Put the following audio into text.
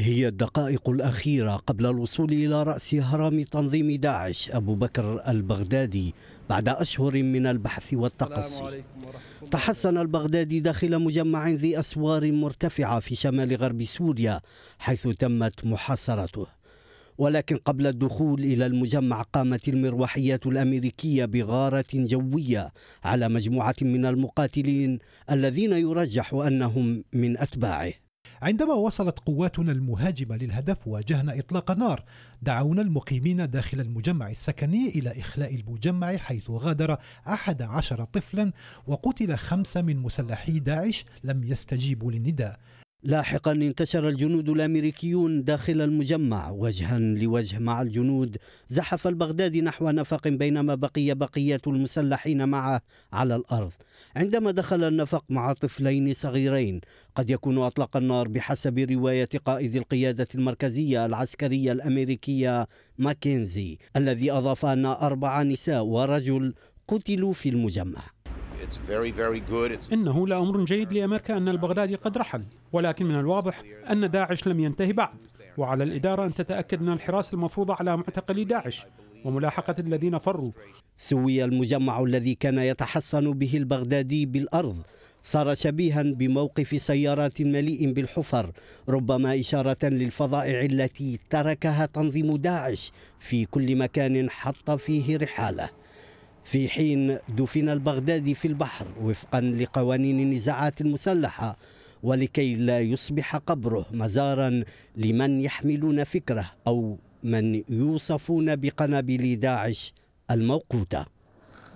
هي الدقائق الأخيرة قبل الوصول إلى رأس هرم تنظيم داعش أبو بكر البغدادي بعد أشهر من البحث والتقصي تحسن البغدادي داخل مجمع ذي أسوار مرتفعة في شمال غرب سوريا حيث تمت محاصرته ولكن قبل الدخول إلى المجمع قامت المروحيات الأمريكية بغارة جوية على مجموعة من المقاتلين الذين يرجح أنهم من أتباعه عندما وصلت قواتنا المهاجمة للهدف واجهنا إطلاق نار دعونا المقيمين داخل المجمع السكني إلى إخلاء المجمع حيث غادر أحد عشر طفلا وقتل خمسة من مسلحي داعش لم يستجيبوا للنداء لاحقا انتشر الجنود الامريكيون داخل المجمع وجها لوجه مع الجنود زحف البغدادي نحو نفق بينما بقي بقيه المسلحين معه على الارض عندما دخل النفق مع طفلين صغيرين قد يكون اطلق النار بحسب روايه قائد القياده المركزيه العسكريه الامريكيه ماكنزي الذي اضاف ان اربع نساء ورجل قتلوا في المجمع إنه لأمر جيد لأمريكا أن البغدادي قد رحل ولكن من الواضح أن داعش لم ينتهي بعد وعلى الإدارة أن تتأكد من الحراسة المفروضة على معتقلي داعش وملاحقة الذين فروا سوي المجمع الذي كان يتحصن به البغدادي بالأرض صار شبيها بموقف سيارات مليء بالحفر ربما إشارة للفظائع التي تركها تنظيم داعش في كل مكان حط فيه رحاله في حين دفن البغدادي في البحر وفقا لقوانين النزاعات المسلحه ولكي لا يصبح قبره مزارا لمن يحملون فكره او من يوصفون بقنابل داعش الموقوته